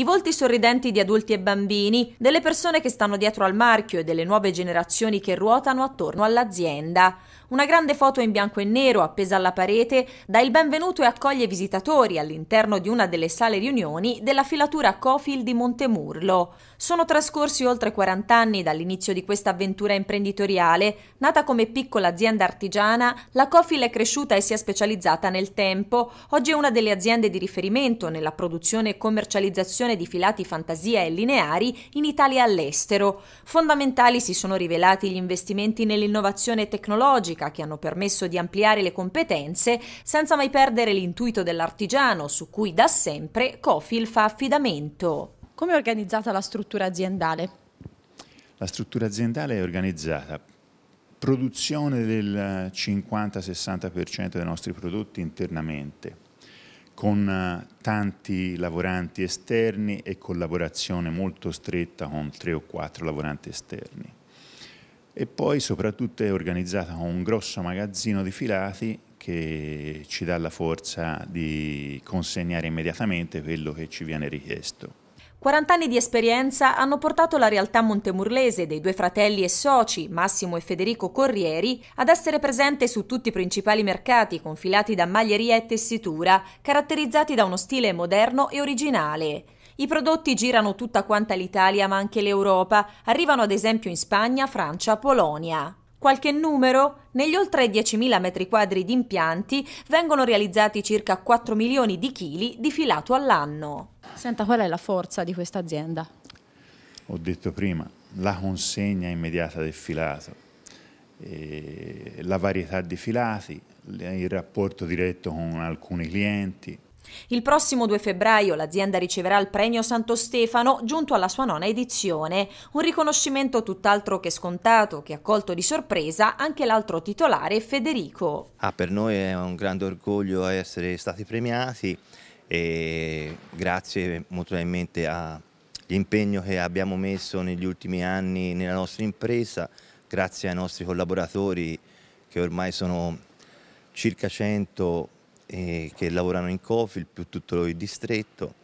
I volti sorridenti di adulti e bambini, delle persone che stanno dietro al marchio e delle nuove generazioni che ruotano attorno all'azienda. Una grande foto in bianco e nero appesa alla parete dà il benvenuto e accoglie visitatori all'interno di una delle sale riunioni della filatura Cofield di Montemurlo. Sono trascorsi oltre 40 anni dall'inizio di questa avventura imprenditoriale. Nata come piccola azienda artigiana, la Cofield è cresciuta e si è specializzata nel tempo. Oggi è una delle aziende di riferimento nella produzione e commercializzazione produzione di filati fantasia e lineari in Italia e all'estero. Fondamentali si sono rivelati gli investimenti nell'innovazione tecnologica che hanno permesso di ampliare le competenze senza mai perdere l'intuito dell'artigiano su cui da sempre Cofil fa affidamento. Come è organizzata la struttura aziendale? La struttura aziendale è organizzata produzione del 50-60% dei nostri prodotti internamente con eh, tanti lavoranti esterni e collaborazione molto stretta con tre o quattro lavoranti esterni. E poi soprattutto è organizzata con un grosso magazzino di filati che ci dà la forza di consegnare immediatamente quello che ci viene richiesto. 40 anni di esperienza hanno portato la realtà montemurlese dei due fratelli e soci, Massimo e Federico Corrieri, ad essere presente su tutti i principali mercati confilati da maglieria e tessitura, caratterizzati da uno stile moderno e originale. I prodotti girano tutta quanta l'Italia ma anche l'Europa, arrivano ad esempio in Spagna, Francia, Polonia. Qualche numero? Negli oltre 10.000 metri quadri di impianti vengono realizzati circa 4 milioni di chili di filato all'anno. Senta, qual è la forza di questa azienda? Ho detto prima, la consegna immediata del filato, eh, la varietà di filati, il rapporto diretto con alcuni clienti, il prossimo 2 febbraio l'azienda riceverà il premio Santo Stefano giunto alla sua nona edizione, un riconoscimento tutt'altro che scontato che ha colto di sorpresa anche l'altro titolare Federico. Ah, per noi è un grande orgoglio essere stati premiati e grazie molto all'impegno che abbiamo messo negli ultimi anni nella nostra impresa, grazie ai nostri collaboratori che ormai sono circa 100 eh, che lavorano in Cofil più tutto il distretto